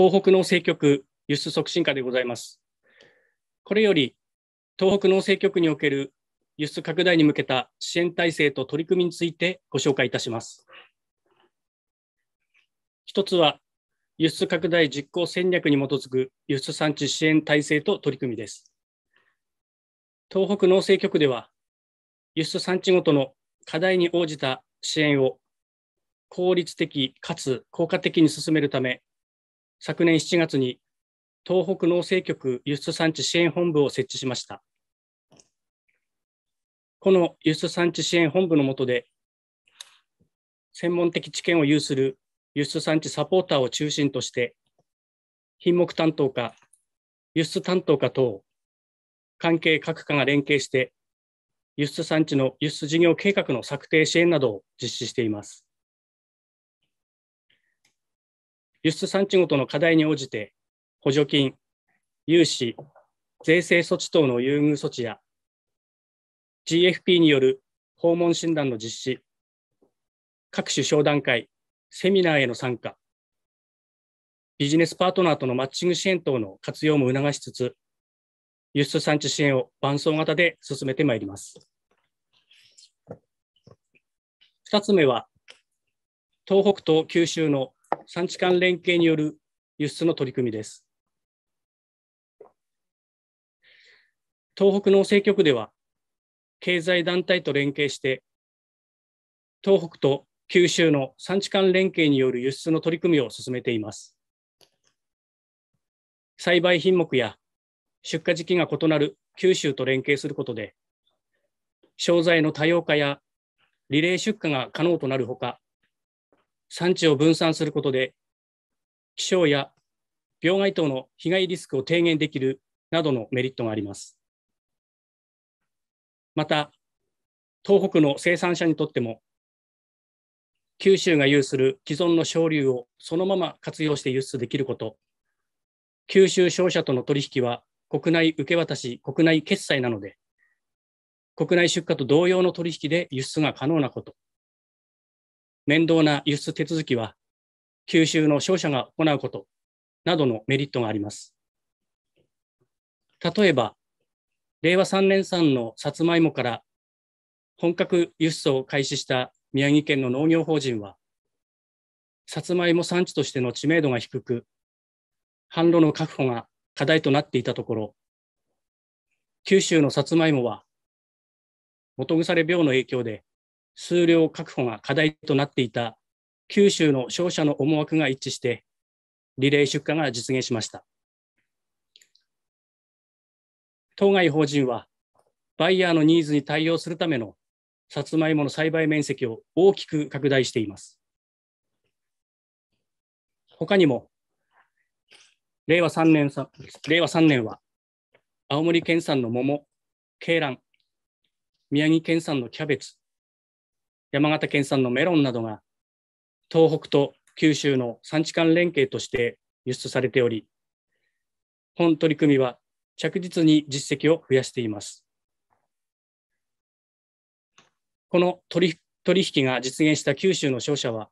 東北農政局輸出促進課でございます。これより、東北農政局における輸出拡大に向けた支援体制と取り組みについてご紹介いたします。一つは、輸出拡大実行戦略に基づく輸出産地支援体制と取り組みです。東北農政局では、輸出産地ごとの課題に応じた支援を効率的かつ効果的に進めるため、昨年7月に東北農政局輸出産地支援本部を設置しました。この輸出産地支援本部の下で、専門的知見を有する輸出産地サポーターを中心として、品目担当課、輸出担当課等、関係各課が連携して、輸出産地の輸出事業計画の策定支援などを実施しています。輸出産地ごとの課題に応じて、補助金、融資、税制措置等の優遇措置や、GFP による訪問診断の実施、各種商談会、セミナーへの参加、ビジネスパートナーとのマッチング支援等の活用も促しつつ、輸出産地支援を伴走型で進めてまいります。2つ目は、東北と九州の産地間連携による輸出の取り組みです。東北農政局では、経済団体と連携して、東北と九州の産地間連携による輸出の取り組みを進めています。栽培品目や出荷時期が異なる九州と連携することで、商材の多様化やリレー出荷が可能となるほか、産地を分散することで、気象や病害等の被害リスクを低減できるなどのメリットがあります。また、東北の生産者にとっても、九州が有する既存の省流をそのまま活用して輸出できること、九州商社との取引は国内受け渡し、国内決済なので、国内出荷と同様の取引で輸出が可能なこと、面倒な輸出手続きは、吸収の商社が行うことなどのメリットがあります。例えば、令和3年産のさつまいもから本格輸出を開始した宮城県の農業法人は、さつまいも産地としての知名度が低く、販路の確保が課題となっていたところ、九州のさつまいもは、元腐れ病の影響で数量確保が課題となっていた九州の商社の思惑が一致して、リレー出荷が実現しました。当該法人は、バイヤーのニーズに対応するためのさつまいもの栽培面積を大きく拡大しています。他にも、令和3年令和3年は、青森県産の桃、鶏卵、宮城県産のキャベツ、山形県産のメロンなどが東北と九州の産地間連携として輸出されており、本取り組みは着実に実績を増やしています。この取取引が実現した九州の商社は、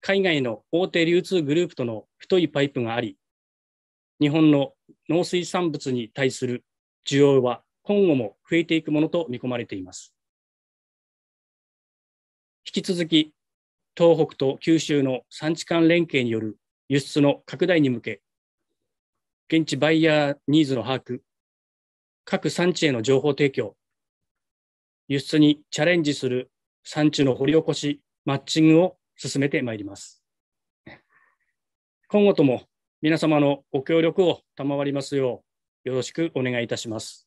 海外の大手流通グループとの太いパイプがあり、日本の農水産物に対する需要は今後も増えていくものと見込まれています。引き続き東北と九州の産地間連携による輸出の拡大に向け、現地バイヤーニーズの把握、各産地への情報提供、輸出にチャレンジする産地の掘り起こし、マッチングを進めてまいります。今後とも皆様のご協力を賜りますよう、よろしくお願いいたします。